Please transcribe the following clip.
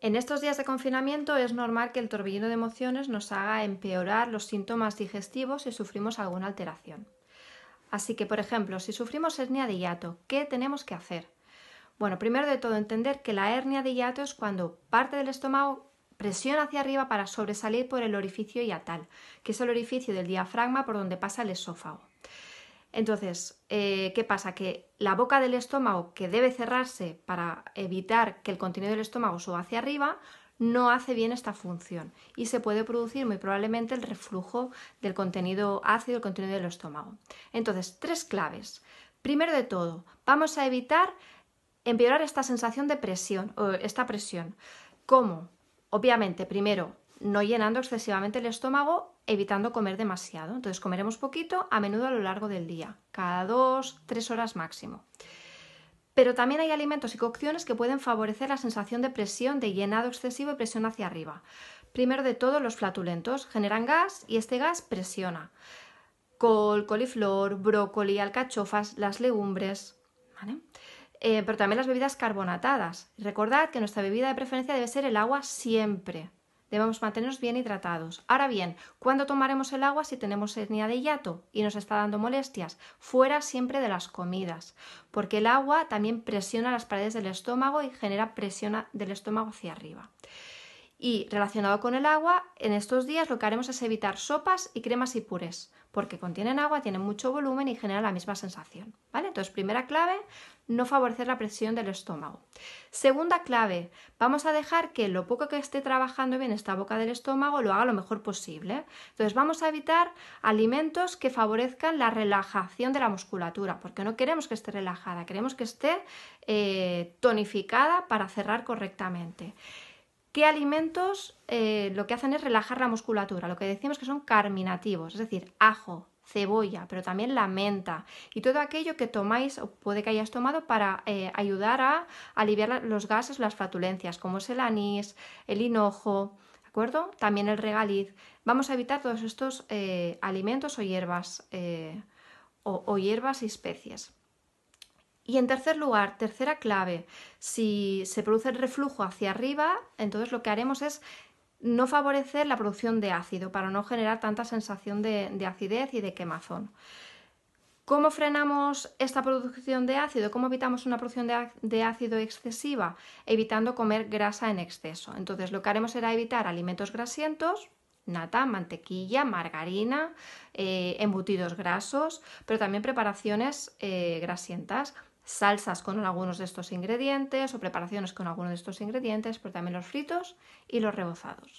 En estos días de confinamiento es normal que el torbellino de emociones nos haga empeorar los síntomas digestivos si sufrimos alguna alteración. Así que, por ejemplo, si sufrimos hernia de hiato, ¿qué tenemos que hacer? Bueno, primero de todo, entender que la hernia de hiato es cuando parte del estómago presiona hacia arriba para sobresalir por el orificio hiatal, que es el orificio del diafragma por donde pasa el esófago. Entonces, eh, ¿qué pasa? Que la boca del estómago, que debe cerrarse para evitar que el contenido del estómago suba hacia arriba, no hace bien esta función y se puede producir muy probablemente el reflujo del contenido ácido, el contenido del estómago. Entonces, tres claves. Primero de todo, vamos a evitar empeorar esta sensación de presión o esta presión. ¿Cómo? Obviamente, primero, no llenando excesivamente el estómago, evitando comer demasiado. Entonces comeremos poquito a menudo a lo largo del día, cada dos, tres horas máximo. Pero también hay alimentos y cocciones que pueden favorecer la sensación de presión, de llenado excesivo y presión hacia arriba. Primero de todo, los flatulentos generan gas y este gas presiona. Col, coliflor, brócoli, alcachofas, las legumbres. Eh, pero también las bebidas carbonatadas. Recordad que nuestra bebida de preferencia debe ser el agua siempre. Debemos mantenernos bien hidratados. Ahora bien, ¿cuándo tomaremos el agua si tenemos hernia de hiato y nos está dando molestias? Fuera siempre de las comidas, porque el agua también presiona las paredes del estómago y genera presión del estómago hacia arriba. Y relacionado con el agua, en estos días lo que haremos es evitar sopas y cremas y purés, porque contienen agua, tienen mucho volumen y generan la misma sensación. ¿vale? Entonces, primera clave, no favorecer la presión del estómago. Segunda clave, vamos a dejar que lo poco que esté trabajando bien esta boca del estómago lo haga lo mejor posible. Entonces, vamos a evitar alimentos que favorezcan la relajación de la musculatura, porque no queremos que esté relajada, queremos que esté eh, tonificada para cerrar correctamente qué alimentos eh, lo que hacen es relajar la musculatura, lo que decimos que son carminativos, es decir, ajo, cebolla, pero también la menta y todo aquello que tomáis o puede que hayas tomado para eh, ayudar a aliviar los gases, las flatulencias, como es el anís, el hinojo, ¿de acuerdo? También el regaliz. Vamos a evitar todos estos eh, alimentos o hierbas o, o hierbas y especies. Y en tercer lugar, tercera clave, si se produce el reflujo hacia arriba, entonces lo que haremos es no favorecer la producción de ácido para no generar tanta sensación de, acidez y de quemazón. ¿Cómo frenamos esta producción de ácido? ¿Cómo evitamos una producción de, ácido excesiva? Evitando comer grasa en exceso. Entonces, lo que haremos será evitar alimentos grasientos, nata, mantequilla, margarina, eh, embutidos grasos, pero también preparaciones eh, grasientas salsas con algunos de estos ingredientes o preparaciones con algunos de estos ingredientes, pero también los fritos y los rebozados.